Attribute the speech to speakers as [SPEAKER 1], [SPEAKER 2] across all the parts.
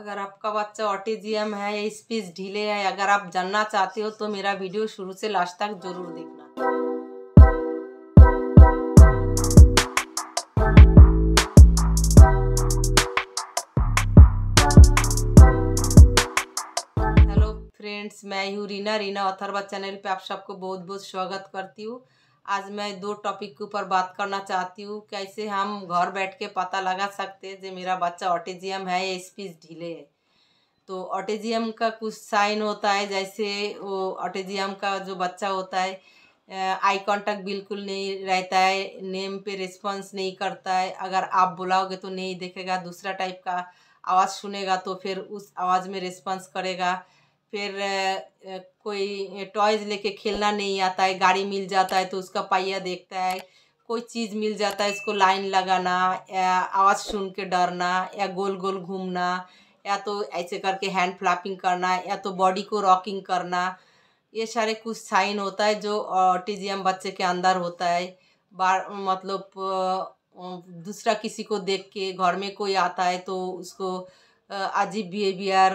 [SPEAKER 1] अगर आपका बच्चा ऑटिजियम है या स्पीच ढीले है अगर आप जानना चाहते हो तो मेरा वीडियो शुरू से लास्ट तक जरूर देखना हेलो फ्रेंड्स मैं हूँ रीना रीना अथर्वा चैनल पे आप सबको बहुत बहुत स्वागत करती हूँ आज मैं दो टॉपिक के ऊपर बात करना चाहती हूँ कैसे हम घर बैठ के पता लगा सकते हैं जो मेरा बच्चा ऑटिजियम है या स्पीच ढीले है तो ऑटिजियम का कुछ साइन होता है जैसे वो ऑटिजियम का जो बच्चा होता है आई कांटेक्ट बिल्कुल नहीं रहता है नेम पे रिस्पांस नहीं करता है अगर आप बुलाओगे तो नहीं देखेगा दूसरा टाइप का आवाज़ सुनेगा तो फिर उस आवाज़ में रिस्पांस करेगा फिर कोई टॉयज़ लेके खेलना नहीं आता है गाड़ी मिल जाता है तो उसका पाया देखता है कोई चीज़ मिल जाता है इसको लाइन लगाना या आवाज़ सुन के डरना या गोल गोल घूमना या तो ऐसे करके हैंड फ्लैपिंग करना या तो बॉडी को रॉकिंग करना ये सारे कुछ साइन होता है जो ऑटिज़म बच्चे के अंदर होता है बार मतलब दूसरा किसी को देख के घर में कोई आता है तो उसको अजीब बिहेवियर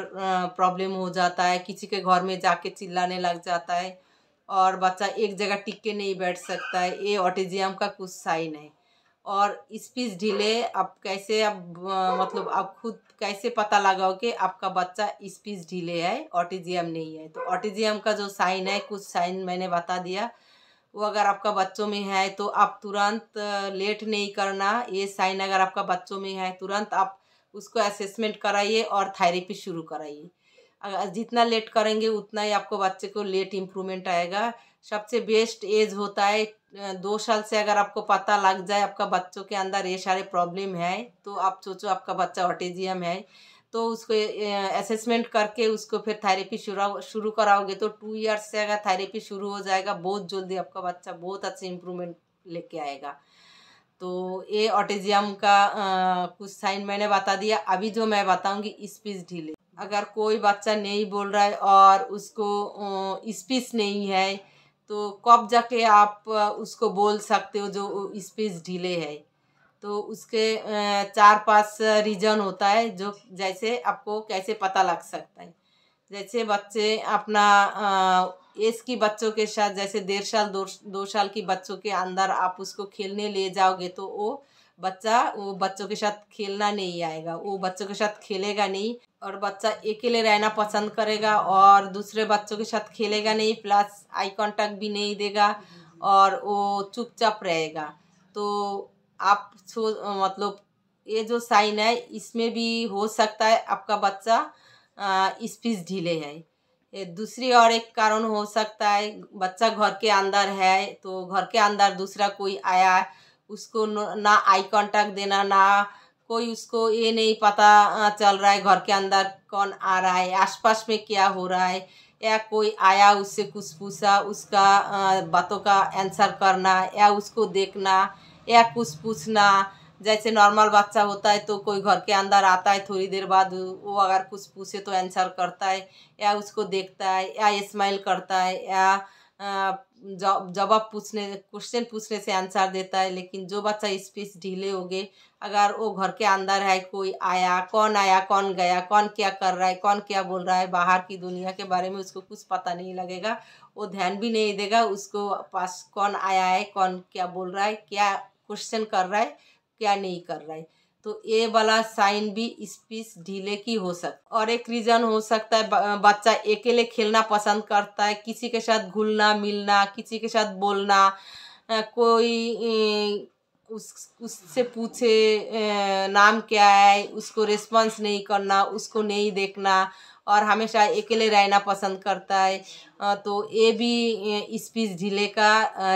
[SPEAKER 1] प्रॉब्लम हो जाता है किसी के घर में जाके चिल्लाने लग जाता है और बच्चा एक जगह टिक के नहीं बैठ सकता है ये ऑटिजियम का कुछ साइन है और स्पीच ढीले आप कैसे अब मतलब आप खुद कैसे पता लगाओ कि आपका बच्चा स्पीच ढीले है ऑटिजियम नहीं है तो ऑटिजियम का जो साइन है कुछ साइन मैंने बता दिया वो अगर आपका बच्चों में है तो आप तुरंत लेट नहीं करना ये साइन अगर आपका बच्चों में है तुरंत आप उसको असेसमेंट कराइए और थेरेपी शुरू कराइए अगर जितना लेट करेंगे उतना ही आपको बच्चे को लेट इम्प्रूवमेंट आएगा सबसे बेस्ट एज होता है दो साल से अगर आपको पता लग जाए आपका बच्चों के अंदर ये सारे प्रॉब्लम है तो आप सोचो आपका बच्चा ऑटिजियम है तो उसको असेसमेंट करके उसको फिर थेरेपी शुरू शुरू कराओगे तो टू इयर्स से अगर थेरेपी शुरू हो जाएगा बहुत जल्दी आपका बच्चा बहुत अच्छे इम्प्रूवमेंट लेके आएगा तो ये ऑटेजियम का आ, कुछ साइन मैंने बता दिया अभी जो मैं बताऊंगी स्पीच ढीले अगर कोई बच्चा नहीं बोल रहा है और उसको स्पीच नहीं है तो कब जाके आप उसको बोल सकते हो जो स्पीच ढीले है तो उसके चार पांच रीजन होता है जो जैसे आपको कैसे पता लग सकता है जैसे बच्चे अपना एज की बच्चों के साथ जैसे डेढ़ साल दो दो साल की बच्चों के अंदर आप उसको खेलने ले जाओगे तो वो बच्चा वो बच्चों के साथ खेलना नहीं आएगा वो बच्चों के साथ खेलेगा नहीं और बच्चा अकेले रहना पसंद करेगा और दूसरे बच्चों के साथ खेलेगा नहीं प्लस आई कांटेक्ट भी नहीं देगा और वो चुपचाप रहेगा तो आप छो मतलब ये जो साइन है इसमें भी हो सकता है आपका बच्चा स्पीच ढीले है दूसरी और एक कारण हो सकता है बच्चा घर के अंदर है तो घर के अंदर दूसरा कोई आया उसको ना आई कांटेक्ट देना ना कोई उसको ये नहीं पता चल रहा है घर के अंदर कौन आ रहा है आसपास में क्या हो रहा है या कोई आया उससे कुछ पूछा उसका बातों का आंसर करना या उसको देखना या कुछ पूछना जैसे नॉर्मल बच्चा होता है तो कोई घर के अंदर आता है थोड़ी देर बाद वो अगर कुछ पूछे तो आंसर करता है या उसको देखता है या स्माइल करता है या जवाब पूछने क्वेश्चन पूछने से आंसर देता है लेकिन जो बच्चा स्पीच ढीले हो गए अगर वो घर के अंदर है कोई आया कौन आया कौन गया कौन क्या कर रहा है कौन क्या बोल रहा है बाहर की दुनिया के बारे में उसको कुछ पता नहीं लगेगा वो ध्यान भी नहीं देगा उसको पास कौन आया है कौन क्या बोल रहा है क्या क्वेश्चन कर रहा है क्या नहीं कर रहा है तो ये वाला साइन भी स्पीच ढीले की हो सकता और एक रीज़न हो सकता है बच्चा अकेले खेलना पसंद करता है किसी के साथ घुलना मिलना किसी के साथ बोलना कोई उस उससे पूछे नाम क्या है उसको रिस्पॉन्स नहीं करना उसको नहीं देखना और हमेशा अकेले रहना पसंद करता है तो ये भी स्पीच ढीले का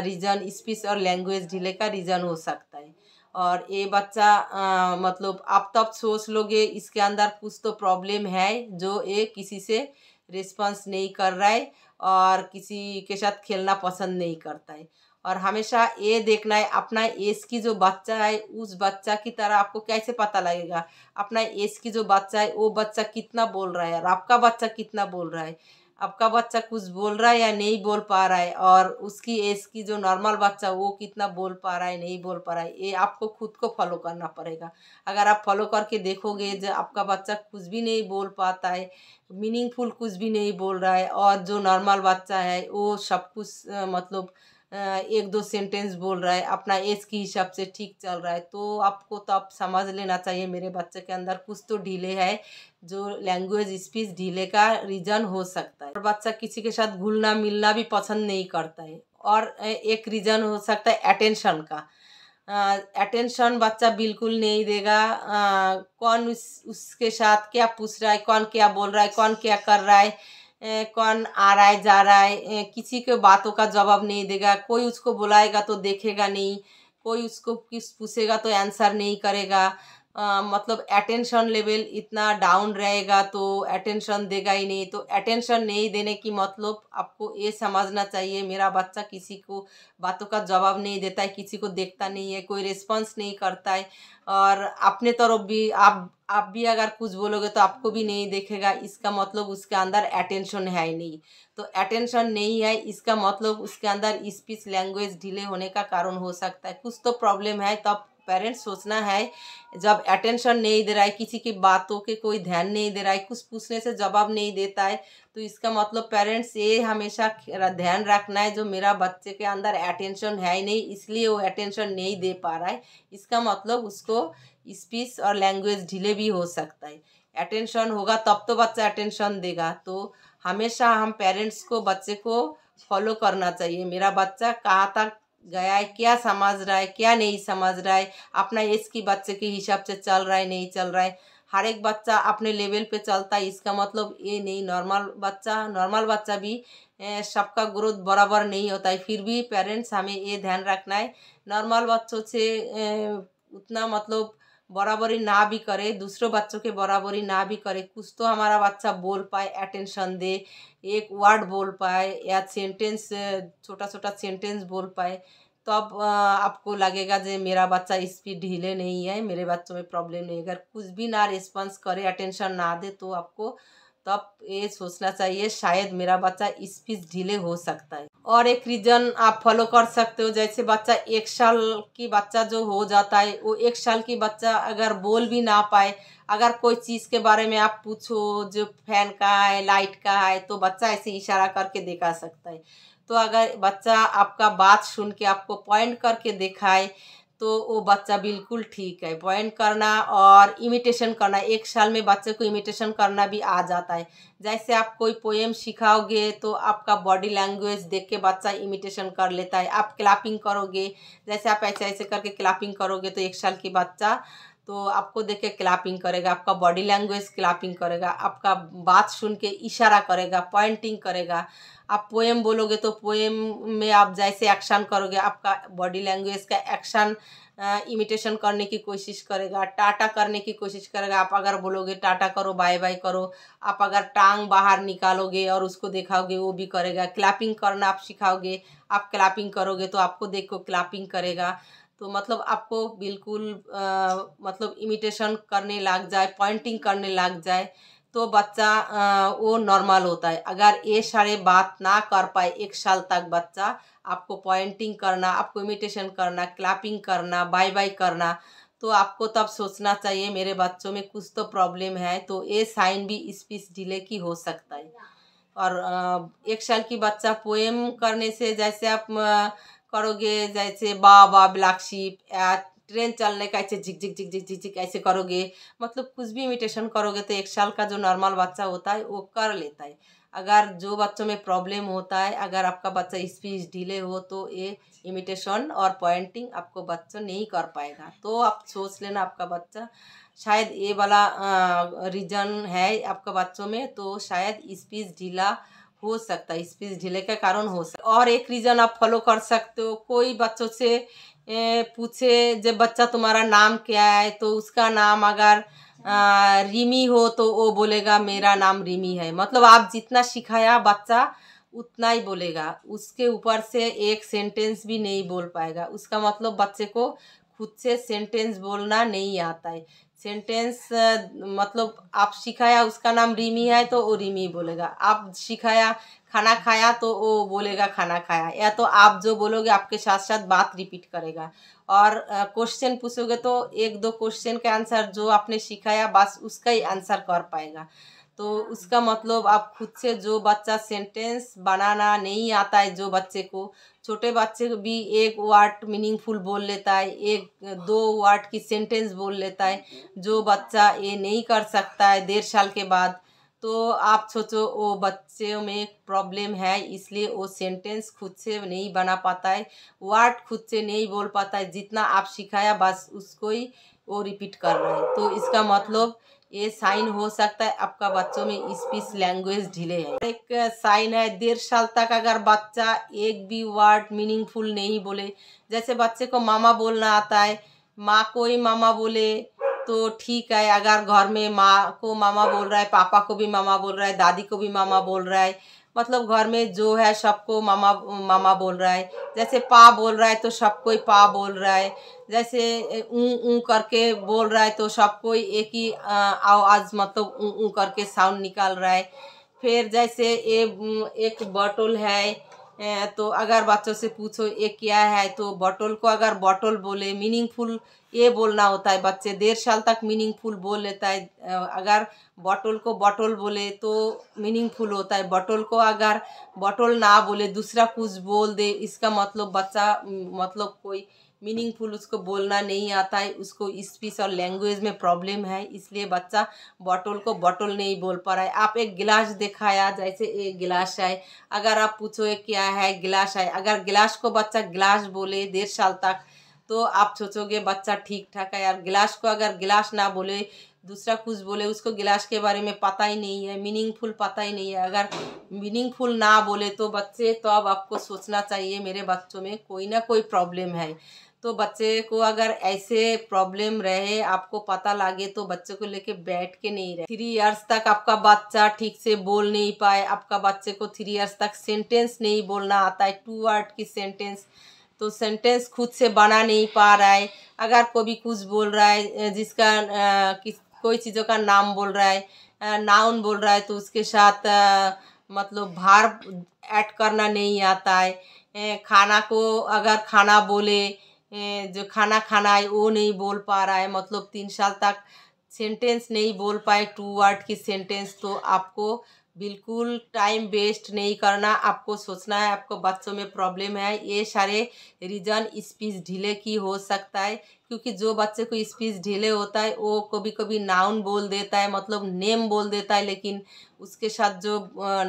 [SPEAKER 1] रीज़न स्पीच और लैंग्वेज ढीले का रीज़न हो सकता है और ये बच्चा आ, मतलब आप तब सोच लोगे इसके अंदर कुछ तो प्रॉब्लम है जो ये किसी से रिस्पॉन्स नहीं कर रहा है और किसी के साथ खेलना पसंद नहीं करता है और हमेशा ये देखना है अपना एज की जो बच्चा है उस बच्चा की तरह आपको कैसे पता लगेगा अपना एज की जो बच्चा है वो बच्चा कितना बोल रहा है और आपका बच्चा कितना बोल रहा है आपका बच्चा कुछ बोल रहा है या नहीं बोल पा रहा है और उसकी एज की जो नॉर्मल बच्चा वो कितना बोल पा रहा है नहीं बोल पा रहा है ये आपको खुद को फॉलो करना पड़ेगा अगर आप फॉलो करके देखोगे जो आपका बच्चा कुछ भी नहीं बोल पाता है मीनिंगफुल कुछ भी नहीं बोल रहा है और जो नॉर्मल बच्चा है वो सब कुछ मतलब एक दो सेंटेंस बोल रहा है अपना एज के हिसाब से ठीक चल रहा है तो आपको तो आप समझ लेना चाहिए मेरे बच्चे के अंदर कुछ तो ढीले है जो लैंग्वेज स्पीच ढीले का रीज़न हो सकता है छोटा बच्चा किसी के साथ घुलना मिलना भी पसंद नहीं करता है और एक रीज़न हो सकता है अटेंशन का अटेंशन बच्चा बिल्कुल नहीं देगा आ, कौन उस उसके साथ क्या पूछ रहा है कौन क्या बोल रहा है कौन क्या कर रहा है ए, कौन आ रहा है जा रहा है ए, किसी के बातों का जवाब नहीं देगा कोई उसको बुलाएगा तो देखेगा नहीं कोई उसको किस पूछेगा तो आंसर नहीं करेगा आ, मतलब अटेंशन लेवल इतना डाउन रहेगा तो अटेंशन देगा ही नहीं तो अटेंशन नहीं देने की मतलब आपको ये समझना चाहिए मेरा बच्चा किसी को बातों का जवाब नहीं देता है किसी को देखता नहीं है कोई रिस्पॉन्स नहीं करता है और अपने तरफ भी आप आप भी अगर कुछ बोलोगे तो आपको भी नहीं देखेगा इसका मतलब उसके अंदर अटेंशन है ही नहीं तो अटेंशन नहीं है इसका मतलब उसके अंदर स्पीच लैंग्वेज ढीले होने का कारण हो सकता है कुछ तो प्रॉब्लम है तब पेरेंट्स सोचना है जब अटेंशन नहीं दे रहा है किसी की बातों के कोई ध्यान नहीं दे रहा है कुछ पूछने से जवाब नहीं देता है तो इसका मतलब पेरेंट्स ये हमेशा ध्यान रखना है जो मेरा बच्चे के अंदर अटेंशन है ही नहीं इसलिए वो अटेंशन नहीं दे पा रहा है इसका मतलब उसको स्पीच और लैंग्वेज ढीले भी हो सकता है अटेंशन होगा तब तो बच्चा अटेंशन देगा तो हमेशा हम पेरेंट्स को बच्चे को फॉलो करना चाहिए मेरा बच्चा कहाँ तक गया है क्या समझ रहा है क्या नहीं समझ रहा है अपना एज की बच्चे के हिसाब से चल रहा है नहीं चल रहा है हर एक बच्चा अपने लेवल पे चलता है इसका मतलब ये नहीं नॉर्मल बच्चा नॉर्मल बच्चा भी सबका ग्रोथ बराबर नहीं होता है फिर भी पेरेंट्स हमें ये ध्यान रखना है नॉर्मल बच्चों से उतना मतलब बराबरी ना भी करे दूसरों बच्चों के बराबरी ना भी करे कुछ तो हमारा बच्चा बोल पाए अटेंशन दे एक वर्ड बोल पाए या सेंटेंस छोटा छोटा सेंटेंस बोल पाए तो अब आपको लगेगा जो मेरा बच्चा स्पीड ढीले नहीं है मेरे बच्चों में प्रॉब्लम नहीं है अगर कुछ भी ना रिस्पॉन्स करे अटेंशन ना दे तो आपको तब ये सोचना चाहिए शायद मेरा बच्चा स्पीच ढीले हो सकता है और एक रीज़न आप फॉलो कर सकते हो जैसे बच्चा एक साल की बच्चा जो हो जाता है वो एक साल की बच्चा अगर बोल भी ना पाए अगर कोई चीज़ के बारे में आप पूछो जो फैन का है लाइट का है तो बच्चा ऐसे इशारा करके दिखा सकता है तो अगर बच्चा आपका बात सुन के आपको पॉइंट करके दिखाए तो वो बच्चा बिल्कुल ठीक है पॉइंट करना और इमिटेशन करना एक साल में बच्चे को इमिटेशन करना भी आ जाता है जैसे आप कोई पोएम सिखाओगे तो आपका बॉडी लैंग्वेज देख के बच्चा इमिटेशन कर लेता है आप क्लापिंग करोगे जैसे आप ऐसे ऐसे करके क्लापिंग करोगे तो एक साल की बच्चा तो आपको देख के क्लैपिंग करेगा आपका बॉडी लैंग्वेज क्लैपिंग करेगा आपका बात सुन के इशारा करेगा पॉइंटिंग करेगा आप पोएम बोलोगे तो पोएम में आप जैसे एक्शन करोगे आपका बॉडी लैंग्वेज का एक्शन इमिटेशन करने की कोशिश करेगा टाटा करने की कोशिश करेगा आप अगर बोलोगे टाटा करो बाय बाय करो आप अगर टांग बाहर निकालोगे और उसको दिखाओगे वो भी करेगा क्लैपिंग करना आप सिखाओगे आप क्लैपिंग करोगे तो आपको देखो क्लैपिंग करेगा तो मतलब आपको बिल्कुल आ, मतलब इमिटेशन करने लग जाए पॉइंटिंग करने लग जाए तो बच्चा आ, वो नॉर्मल होता है अगर ये सारे बात ना कर पाए एक साल तक बच्चा आपको पॉइंटिंग करना आपको इमिटेशन करना क्लैपिंग करना बाय बाय करना तो आपको तब सोचना चाहिए मेरे बच्चों में कुछ तो प्रॉब्लम है तो ये साइन भी स्पीच डिले की हो सकता है और एक साल की बच्चा पोएम करने से जैसे आप करोगे जैसे बा ब्लैक शीप या ट्रेन चलने का ऐसे झिक झिक झिक झिक झिक झिक ऐसे करोगे मतलब कुछ भी इमिटेशन करोगे तो एक साल का जो नॉर्मल बच्चा होता है वो कर लेता है अगर जो बच्चों में प्रॉब्लम होता है अगर आपका बच्चा स्पीच ढीले हो तो ये इमिटेशन और पॉइंटिंग आपको बच्चा नहीं कर पाएगा तो आप सोच लेना आपका बच्चा शायद ये वाला रीजन है आपका बच्चों में तो शायद स्पीच ढीला हो सकता है स्पीच ढीले का कारण हो सकता और एक रीज़न आप फॉलो कर सकते हो कोई बच्चों से पूछे जब बच्चा तुम्हारा नाम क्या है तो उसका नाम अगर रिमी हो तो वो बोलेगा मेरा नाम रिमी है मतलब आप जितना सिखाया बच्चा उतना ही बोलेगा उसके ऊपर से एक सेंटेंस भी नहीं बोल पाएगा उसका मतलब बच्चे को खुद से सेंटेंस बोलना नहीं आता है सेंटेंस मतलब आप सिखाया उसका नाम रिमी है तो वो रिमी बोलेगा आप सिखाया खाना खाया तो वो बोलेगा खाना खाया या तो आप जो बोलोगे आपके साथ साथ बात रिपीट करेगा और क्वेश्चन पूछोगे तो एक दो क्वेश्चन का आंसर जो आपने सिखाया बस उसका ही आंसर कर पाएगा तो उसका मतलब आप खुद से जो बच्चा सेंटेंस बनाना नहीं आता है जो बच्चे को छोटे बच्चे भी एक वर्ड मीनिंगफुल बोल लेता है एक दो वर्ड की सेंटेंस बोल लेता है जो बच्चा ये नहीं कर सकता है डेढ़ साल के बाद तो आप सोचो वो बच्चे में प्रॉब्लम है इसलिए वो सेंटेंस खुद से नहीं बना पाता है वर्ड खुद से नहीं बोल पाता है जितना आप सिखाया बस उसको ही वो रिपीट कर रहा है तो इसका मतलब ये साइन हो सकता है आपका बच्चों में स्पीच लैंग्वेज ढीले है एक साइन है डेढ़ साल तक अगर बच्चा एक भी वर्ड मीनिंगफुल नहीं बोले जैसे बच्चे को मामा बोलना आता है माँ को ही मामा बोले तो ठीक है अगर घर में माँ को मामा बोल रहा है पापा को भी मामा बोल रहा है दादी को भी मामा बोल रहा है मतलब घर में जो है सबको मामा मामा बोल रहा है जैसे पा बोल रहा है तो सब कोई पा बोल रहा है जैसे ऊ ऊ करके बोल रहा है तो सब कोई एक ही आवाज़ मतलब ऊँ ऊ करके साउंड निकाल रहा है फिर जैसे ए, एक बॉटल है तो अगर बच्चों से पूछो ये क्या है तो बॉटल को अगर बॉटल बोले मीनिंगफुल ये बोलना होता है बच्चे डेढ़ साल तक मीनिंगफुल बोल लेता है अगर बॉटल को बॉटल बोले तो मीनिंगफुल होता है बॉटल को अगर बॉटल ना बोले दूसरा कुछ बोल दे इसका मतलब बच्चा मतलब कोई मीनिंगफुल उसको बोलना नहीं आता है उसको स्पीच और लैंग्वेज में प्रॉब्लम है इसलिए बच्चा बॉटल को बॉटल नहीं बोल पा रहा है आप एक गिलास दिखाया जैसे एक गिलास है अगर आप पूछो क्या है गिलास है अगर गिलास को बच्चा गिलास बोले डेढ़ साल तक तो आप सोचोगे बच्चा ठीक ठाक है यार गिलास को अगर गिलास ना बोले दूसरा कुछ बोले उसको गिलास के बारे में पता ही नहीं है मीनिंगफुल पता ही नहीं है अगर मीनिंगफुल ना बोले तो बच्चे तो अब आपको सोचना चाहिए मेरे बच्चों में कोई ना कोई प्रॉब्लम है तो बच्चे को अगर ऐसे प्रॉब्लम रहे आपको पता लगे तो बच्चे को लेके बैठ के नहीं रहे थ्री इयर्स तक आपका बच्चा ठीक से बोल नहीं पाए आपका बच्चे को थ्री इयर्स तक सेंटेंस नहीं बोलना आता है टू वर्ड की सेंटेंस तो सेंटेंस खुद से बना नहीं पा रहा है अगर कोई कुछ बोल रहा है जिसका किस कोई चीज़ों का नाम बोल रहा है नाउन बोल रहा है तो उसके साथ मतलब भार ऐड करना नहीं आता है खाना को अगर खाना बोले जो खाना खाना है वो नहीं बोल पा रहा है मतलब तीन साल तक सेंटेंस नहीं बोल पाए टू वर्ड की सेंटेंस तो आपको बिल्कुल टाइम वेस्ट नहीं करना आपको सोचना है आपको बच्चों में प्रॉब्लम है ये सारे रीज़न स्पीच ढीले की हो सकता है क्योंकि जो बच्चे को स्पीच ढीले होता है वो कभी कभी नाउन बोल देता है मतलब नेम बोल देता है लेकिन उसके साथ जो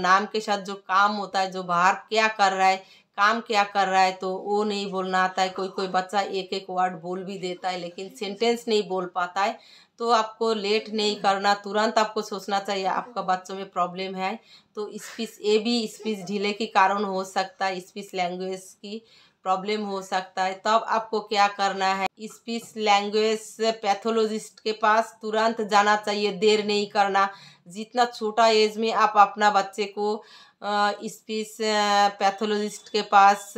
[SPEAKER 1] नाम के साथ जो काम होता है जो बाहर क्या कर रहा है काम क्या कर रहा है तो वो नहीं बोलना आता है कोई कोई बच्चा एक एक वर्ड बोल भी देता है लेकिन सेंटेंस नहीं बोल पाता है तो आपको लेट नहीं करना तुरंत आपको सोचना चाहिए आपका बच्चों में प्रॉब्लम है तो स्पीच ये भी स्पीच ढीले के कारण हो सकता है स्पीच लैंग्वेज की प्रॉब्लम हो सकता है तब आपको क्या करना है स्पीच लैंग्वेज पैथोलॉजिस्ट के पास तुरंत जाना चाहिए देर नहीं करना जितना छोटा एज में आप अपना बच्चे को स्पीच पैथोलॉजिस्ट के पास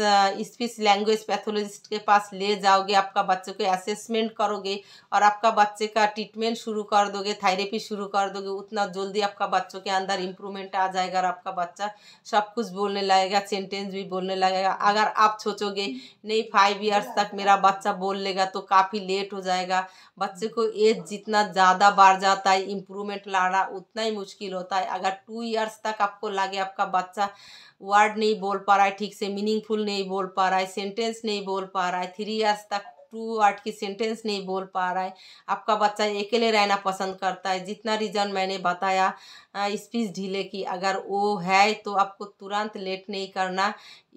[SPEAKER 1] स्पीच लैंग्वेज पैथोलॉजिस्ट के पास ले जाओगे आपका बच्चे को असेसमेंट करोगे और आपका बच्चे का ट्रीटमेंट शुरू कर दोगे थेरेपी शुरू कर दोगे उतना जल्दी आपका बच्चों के अंदर इम्प्रूवमेंट आ जाएगा और आपका बच्चा सब कुछ बोलने लगेगा सेंटेंस भी बोलने लगेगा अगर आप सोचोगे नहीं फाइव ईयर्स तक मेरा बच्चा बोल लेगा तो काफ़ी लेट हो जाएगा बच्चे को एज जितना ज़्यादा बढ़ जाता है इम्प्रूवमेंट लाना उतना ही मुश्किल होता है अगर टू ईयर्स तक आपको लगे आपका बच्चा वर्ड नहीं बोल पा रहा है ठीक से मीनिंगफुल नहीं बोल पा रहा है सेंटेंस नहीं बोल पा रहा है थ्री इयर्स तक टू वर्ड की सेंटेंस नहीं बोल पा रहा है आपका बच्चा अकेले रहना पसंद करता है जितना रीज़न मैंने बताया स्पीच ढीले की अगर वो है तो आपको तुरंत लेट नहीं करना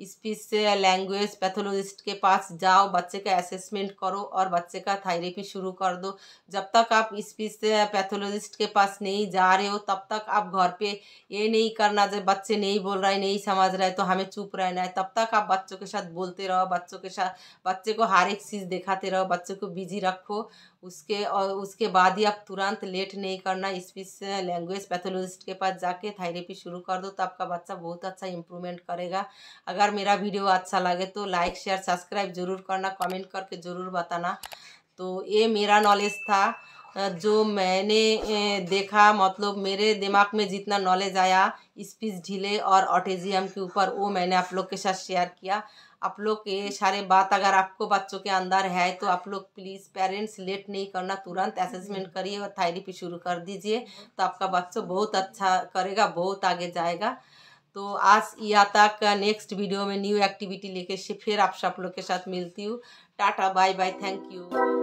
[SPEAKER 1] स्पीच लैंग्वेज पैथोलॉजिस्ट के पास जाओ बच्चे का असेसमेंट करो और बच्चे का थायरेपी शुरू कर दो जब तक आप स्पीच पैथोलॉजिस्ट के पास नहीं जा रहे हो तब तक आप घर पे ये नहीं करना जब बच्चे नहीं बोल रहे नहीं समझ रहे तो हमें चुप रहना है तब तक आप बच्चों के साथ बोलते रहो बच्चों के साथ बच्चे को हर एक चीज़ देख दिखाते रहो बच्चों को बिजी रखो उसके और उसके बाद ही आप तुरंत लेट नहीं करना स्पीच लैंग्वेज पैथोलॉजिस्ट के पास जाके थेरेपी शुरू कर दो तो आपका बच्चा बहुत अच्छा इंप्रूवमेंट करेगा अगर मेरा वीडियो अच्छा लगे तो लाइक शेयर सब्सक्राइब जरूर करना कमेंट करके ज़रूर बताना तो ये मेरा नॉलेज था जो मैंने देखा मतलब मेरे दिमाग में जितना नॉलेज आया स्पीच ढीले और ऑटेजियम के ऊपर वो मैंने आप लोग के साथ शेयर किया आप लोग के सारे बात अगर आपको बच्चों के अंदर है तो आप लोग प्लीज़ पेरेंट्स लेट नहीं करना तुरंत असेसमेंट करिए और थेरेपी शुरू कर दीजिए तो आपका बच्चों बहुत अच्छा करेगा बहुत आगे जाएगा तो आज या तक नेक्स्ट वीडियो में न्यू एक्टिविटी लेके फिर आप सब लोग के साथ मिलती हूँ tata bye bye thank you